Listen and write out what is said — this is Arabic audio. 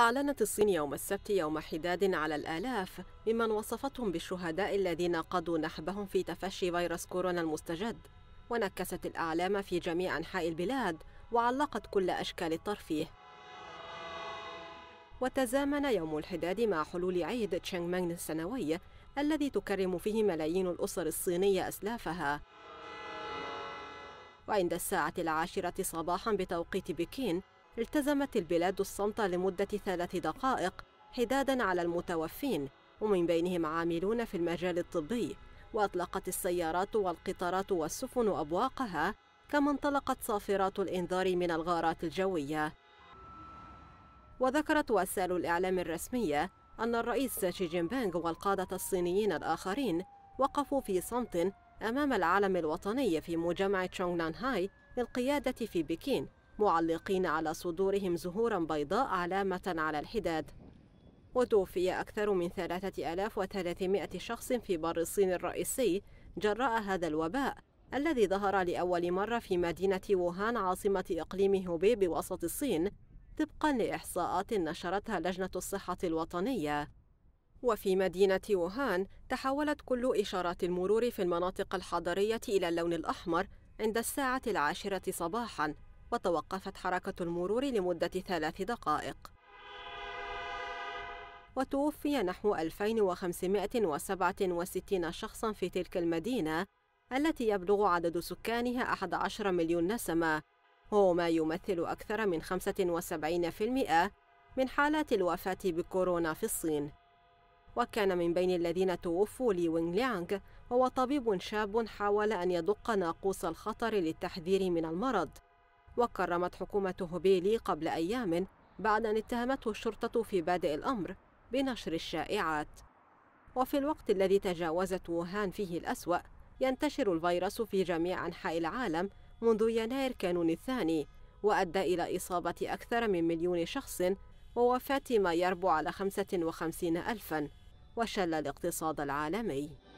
أعلنت الصين يوم السبت يوم حداد على الآلاف ممن وصفتهم بالشهداء الذين قضوا نحبهم في تفشي فيروس كورونا المستجد ونكست الأعلام في جميع أنحاء البلاد وعلقت كل أشكال الترفيه وتزامن يوم الحداد مع حلول عيد تشانغ مانغ السنوي الذي تكرم فيه ملايين الأسر الصينية أسلافها وعند الساعة العاشرة صباحا بتوقيت بكين التزمت البلاد الصمت لمدة ثلاث دقائق حدادا على المتوفين ومن بينهم عاملون في المجال الطبي وأطلقت السيارات والقطارات والسفن أبواقها كما انطلقت صافرات الإنذار من الغارات الجوية وذكرت وسائل الإعلام الرسمية أن الرئيس شي جين بينغ والقادة الصينيين الآخرين وقفوا في صمت أمام العلم الوطني في مجمع تشونغ هاي للقيادة في بكين معلقين على صدورهم زهورا بيضاء علامة على الحداد وتوفي أكثر من 3300 شخص في بر الصين الرئيسي جراء هذا الوباء الذي ظهر لأول مرة في مدينة ووهان عاصمة إقليم هوبي بوسط الصين طبقا لإحصاءات نشرتها لجنة الصحة الوطنية وفي مدينة ووهان تحولت كل إشارات المرور في المناطق الحضرية إلى اللون الأحمر عند الساعة العاشرة صباحاً وتوقفت حركة المرور لمدة ثلاث دقائق وتوفي نحو 2567 شخصا في تلك المدينة التي يبلغ عدد سكانها 11 مليون نسمة وهو ما يمثل أكثر من 75% من حالات الوفاة بكورونا في الصين وكان من بين الذين توفوا لي وينغ ليانغ وهو طبيب شاب حاول أن يدق ناقوس الخطر للتحذير من المرض وكرمت حكومة هوبيلي قبل أيام بعد أن اتهمته الشرطة في بادئ الأمر بنشر الشائعات وفي الوقت الذي تجاوزت ووهان فيه الأسوأ ينتشر الفيروس في جميع أنحاء العالم منذ يناير كانون الثاني وأدى إلى إصابة أكثر من مليون شخص ووفاة ما يربو على 55 ألفاً وشل الاقتصاد العالمي